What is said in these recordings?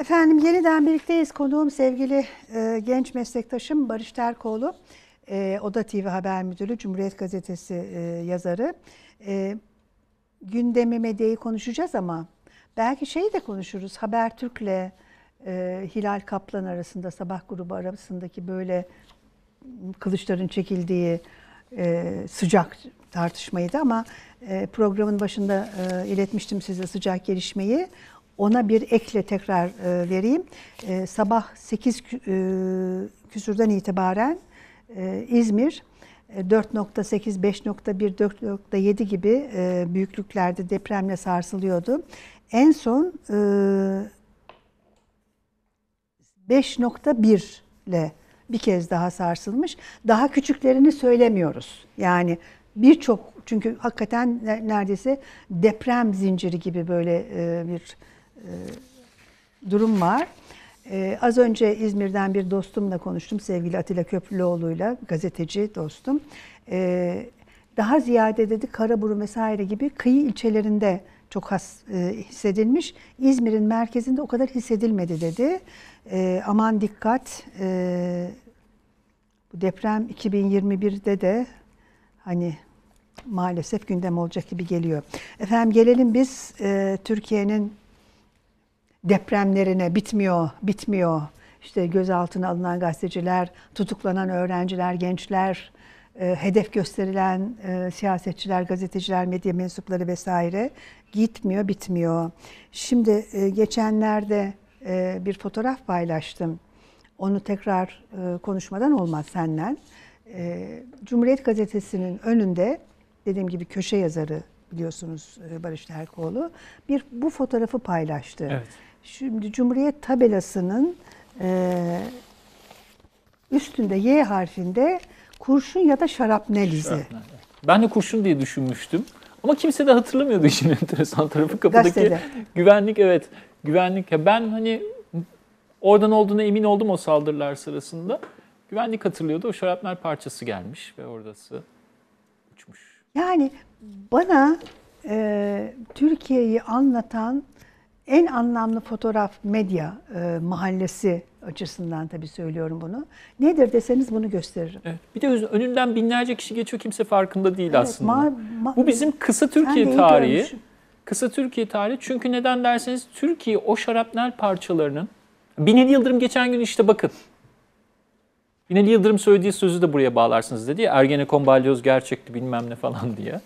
Efendim yeniden birlikteyiz. Konuğum sevgili e, genç meslektaşım Barış Terkoğlu. E, Oda TV Haber Müdürü, Cumhuriyet Gazetesi e, yazarı. E, gündemi, medyayı konuşacağız ama belki şeyi de konuşuruz. Habertürk'le e, Hilal Kaplan arasında, sabah grubu arasındaki böyle kılıçların çekildiği e, sıcak tartışmaydı ama e, programın başında e, iletmiştim size sıcak gelişmeyi. Ona bir ekle tekrar e, vereyim. E, sabah 8 e, küsürden itibaren e, İzmir 4.8, 5.1, 4.7 gibi e, büyüklüklerde depremle sarsılıyordu. En son e, 5.1 ile bir kez daha sarsılmış. Daha küçüklerini söylemiyoruz. Yani birçok çünkü hakikaten neredeyse deprem zinciri gibi böyle e, bir ee, durum var. Ee, az önce İzmir'den bir dostumla konuştum, sevgili Atilla Köprülüoğlu'yla, gazeteci dostum. Ee, daha ziyade dedi Karaburu vesaire gibi kıyı ilçelerinde çok has e, hissedilmiş. İzmir'in merkezinde o kadar hissedilmedi dedi. E, aman dikkat, e, bu deprem 2021'de de hani maalesef gündem olacak gibi geliyor. Efendim gelelim biz e, Türkiye'nin depremlerine bitmiyor, bitmiyor. İşte gözaltına alınan gazeteciler, tutuklanan öğrenciler, gençler, e, hedef gösterilen e, siyasetçiler, gazeteciler, medya mensupları vesaire gitmiyor, bitmiyor. Şimdi e, geçenlerde bir fotoğraf paylaştım. Onu tekrar konuşmadan olmaz senden. Cumhuriyet Gazetesi'nin önünde dediğim gibi köşe yazarı biliyorsunuz Barış Terkoğlu bir bu fotoğrafı paylaştı. Evet. Şimdi Cumhuriyet tabelasının e, üstünde Y harfinde kurşun ya da şarapnel izi. Ben de kurşun diye düşünmüştüm. Ama kimse de hatırlamıyordu işin enteresan tarafı. Kapıdaki Gazetede. güvenlik evet. Güvenlik. ben hani oradan olduğuna emin oldum o saldırılar sırasında. Güvenlik hatırlıyordu. O şarapnel parçası gelmiş ve oradası uçmuş. Yani bana e, Türkiye'yi anlatan en anlamlı fotoğraf medya e, mahallesi açısından tabii söylüyorum bunu. Nedir deseniz bunu gösteririm. Evet. Bir de önünden binlerce kişi geçiyor kimse farkında değil evet, aslında. Ma- ma- Bu bizim kısa Türkiye tarihi. Kısa Türkiye tarihi çünkü neden derseniz Türkiye o şarapnel parçalarının Binali Yıldırım geçen gün işte bakın. Binali Yıldırım söylediği sözü de buraya bağlarsınız dedi ya Ergenekon balyoz gerçekti bilmem ne falan diye.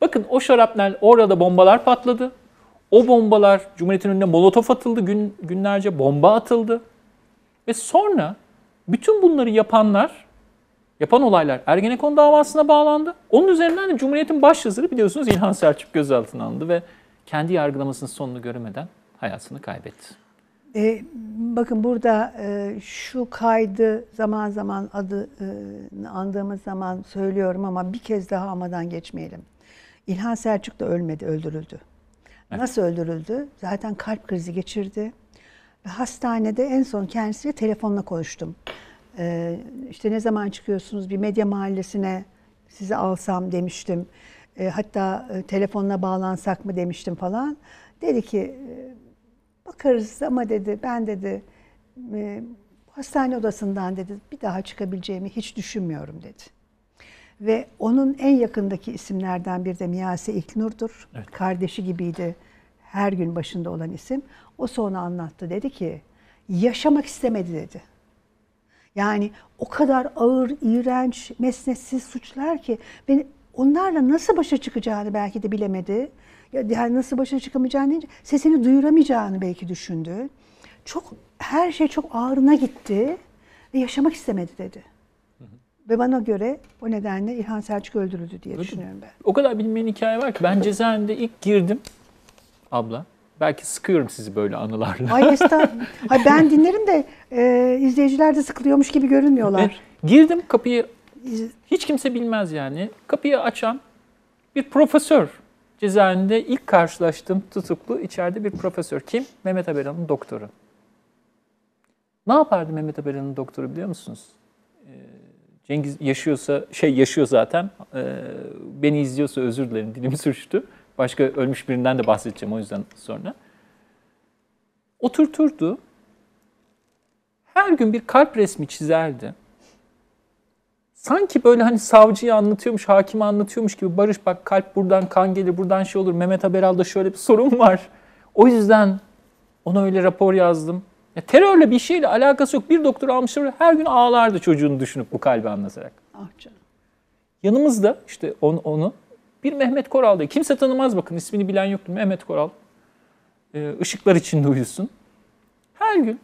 Bakın o şarapnel orada bombalar patladı. O bombalar Cumhuriyet'in önüne molotof atıldı gün, günlerce, bomba atıldı. Ve sonra bütün bunları yapanlar, yapan olaylar Ergenekon davasına bağlandı. Onun üzerinden de Cumhuriyet'in başyazarı biliyorsunuz İlhan Selçuk gözaltına alındı ve kendi yargılamasının sonunu göremeden hayatını kaybetti. E, bakın burada e, şu kaydı zaman zaman adını e, andığımız zaman söylüyorum ama bir kez daha amadan geçmeyelim. İlhan Selçuk da ölmedi, öldürüldü. Nasıl öldürüldü? Zaten kalp krizi geçirdi. Hastanede en son kendisiyle telefonla konuştum. Ee, işte ne zaman çıkıyorsunuz bir medya mahallesine sizi alsam demiştim. Ee, hatta e, telefonla bağlansak mı demiştim falan. Dedi ki e, bakarız ama dedi ben dedi e, hastane odasından dedi bir daha çıkabileceğimi hiç düşünmüyorum dedi. Ve onun en yakındaki isimlerden biri de Miyase İlknur'dur. Evet. Kardeşi gibiydi her gün başında olan isim. O sonra anlattı dedi ki yaşamak istemedi dedi. Yani o kadar ağır, iğrenç, mesnetsiz suçlar ki beni onlarla nasıl başa çıkacağını belki de bilemedi. Yani nasıl başa çıkamayacağını deyince sesini duyuramayacağını belki düşündü. Çok her şey çok ağrına gitti ve yaşamak istemedi dedi. Ve bana göre o nedenle İlhan Selçuk öldürüldü diye Öyle düşünüyorum ben. O kadar bilinmeyen hikaye var ki ben cezaevinde ilk girdim abla. Belki sıkıyorum sizi böyle anılarla. Ay estağfurullah. Hayır, ben dinlerim de e, izleyiciler de sıkılıyormuş gibi görünmüyorlar. Ben girdim kapıyı hiç kimse bilmez yani. Kapıyı açan bir profesör. Cezaevinde ilk karşılaştığım tutuklu içeride bir profesör. Kim? Mehmet Aberan'ın doktoru. Ne yapardı Mehmet Aberan'ın doktoru biliyor musunuz? Ee, Cengiz yaşıyorsa, şey yaşıyor zaten, e, beni izliyorsa özür dilerim, dilim sürçtü. Başka ölmüş birinden de bahsedeceğim o yüzden sonra. Oturturdu. Her gün bir kalp resmi çizerdi. Sanki böyle hani savcıyı anlatıyormuş, hakimi anlatıyormuş gibi Barış bak kalp buradan kan gelir, buradan şey olur. Mehmet Haberal'da şöyle bir sorun var. O yüzden ona öyle rapor yazdım. Ya terörle bir şeyle alakası yok. Bir doktor almışlar her gün ağlardı çocuğunu düşünüp bu kalbi anlatarak. Ah canım. Yanımızda işte onu, onu bir Mehmet Koral'dı. Kimse tanımaz bakın ismini bilen yoktu. Mehmet Koral. Ee, ışıklar içinde uyusun. Her gün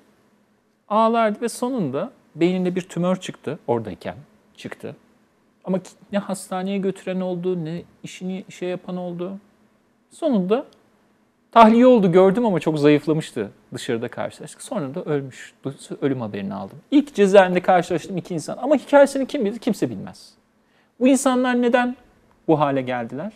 ağlardı ve sonunda beyninde bir tümör çıktı oradayken çıktı. Ama ne hastaneye götüren oldu ne işini şey yapan oldu. Sonunda Tahliye oldu gördüm ama çok zayıflamıştı dışarıda karşılaştık. Sonra da ölmüş. Ölüm haberini aldım. İlk cezaevinde karşılaştım iki insan ama hikayesini kim bilir kimse bilmez. Bu insanlar neden bu hale geldiler?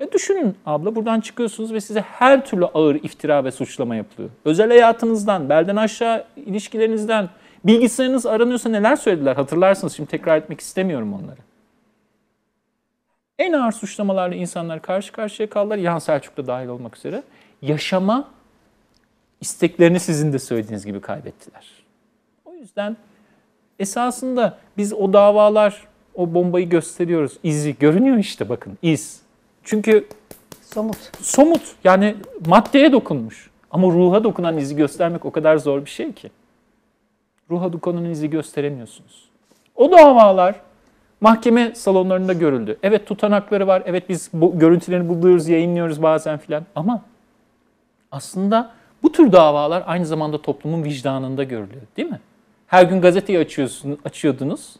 E düşünün abla buradan çıkıyorsunuz ve size her türlü ağır iftira ve suçlama yapılıyor. Özel hayatınızdan, belden aşağı ilişkilerinizden, bilgisayarınız aranıyorsa neler söylediler hatırlarsınız. Şimdi tekrar etmek istemiyorum onları en ağır suçlamalarla insanlar karşı karşıya kaldılar. Yan da dahil olmak üzere. Yaşama isteklerini sizin de söylediğiniz gibi kaybettiler. O yüzden esasında biz o davalar, o bombayı gösteriyoruz. İzi görünüyor işte bakın iz. Çünkü somut. Somut. Yani maddeye dokunmuş. Ama ruha dokunan izi göstermek o kadar zor bir şey ki. Ruha dokunan izi gösteremiyorsunuz. O davalar Mahkeme salonlarında görüldü. Evet tutanakları var. Evet biz bu görüntülerini buluyoruz, yayınlıyoruz bazen filan. Ama aslında bu tür davalar aynı zamanda toplumun vicdanında görülüyor değil mi? Her gün gazeteyi açıyorsunuz, açıyordunuz.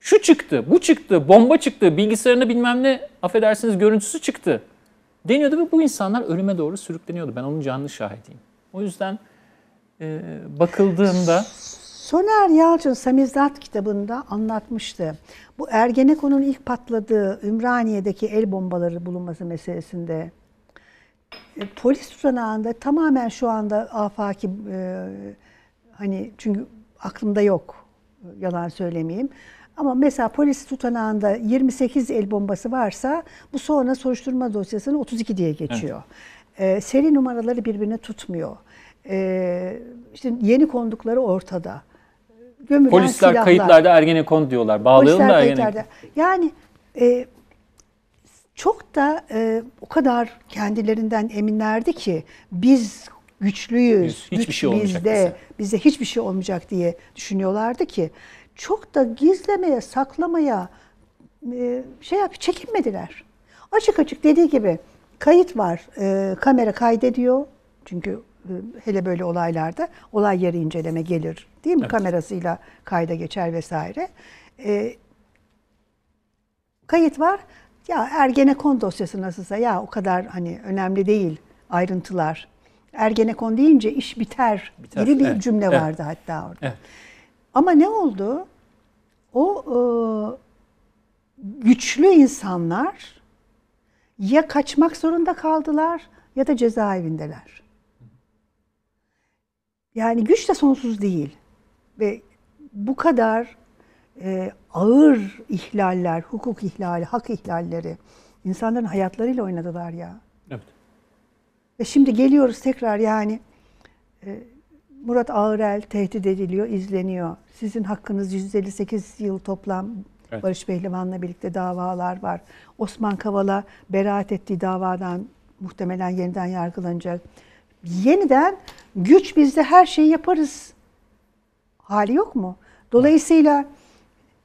Şu çıktı, bu çıktı, bomba çıktı, bilgisayarına bilmem ne affedersiniz görüntüsü çıktı deniyordu ve bu insanlar ölüme doğru sürükleniyordu. Ben onun canlı şahidiyim. O yüzden e, bakıldığında Soner Yalçın Samizdat kitabında anlatmıştı. Bu Ergenekon'un ilk patladığı Ümraniye'deki el bombaları bulunması meselesinde e, polis tutanağında tamamen şu anda afaki e, hani çünkü aklımda yok yalan söylemeyeyim. Ama mesela polis tutanağında 28 el bombası varsa bu sonra soruşturma dosyasını 32 diye geçiyor. Evet. E, seri numaraları birbirine tutmuyor. E, işte yeni kondukları ortada gömülen Polisler silahlar. kayıtlarda Ergenekon diyorlar. Bağlayalım da Ergenekon. Yani e, çok da e, o kadar kendilerinden eminlerdi ki biz güçlüyüz, hiçbir güç şey olmayacak bizde, bize. bize hiçbir şey olmayacak diye düşünüyorlardı ki çok da gizlemeye, saklamaya e, şey yap çekinmediler. Açık açık dediği gibi kayıt var, e, kamera kaydediyor çünkü hele böyle olaylarda olay yeri inceleme gelir değil mi? Evet. Kamerasıyla kayda geçer vesaire. E, kayıt var. Ya Ergenekon dosyası nasılsa ya o kadar hani önemli değil ayrıntılar. Ergenekon deyince iş biter, biter. gibi bir evet. cümle evet. vardı hatta orada. Evet. Ama ne oldu? O e, güçlü insanlar ya kaçmak zorunda kaldılar ya da cezaevindeler. Yani güç de sonsuz değil. Ve bu kadar e, ağır ihlaller, hukuk ihlali, hak ihlalleri insanların hayatlarıyla oynadılar ya. Evet. Ve şimdi geliyoruz tekrar yani e, Murat Ağırel tehdit ediliyor, izleniyor. Sizin hakkınız 158 yıl toplam evet. Barış Pehlivan'la birlikte davalar var. Osman Kavala beraat ettiği davadan muhtemelen yeniden yargılanacak yeniden güç bizde her şeyi yaparız hali yok mu? Dolayısıyla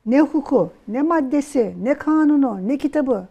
ne hukuku, ne maddesi, ne kanunu, ne kitabı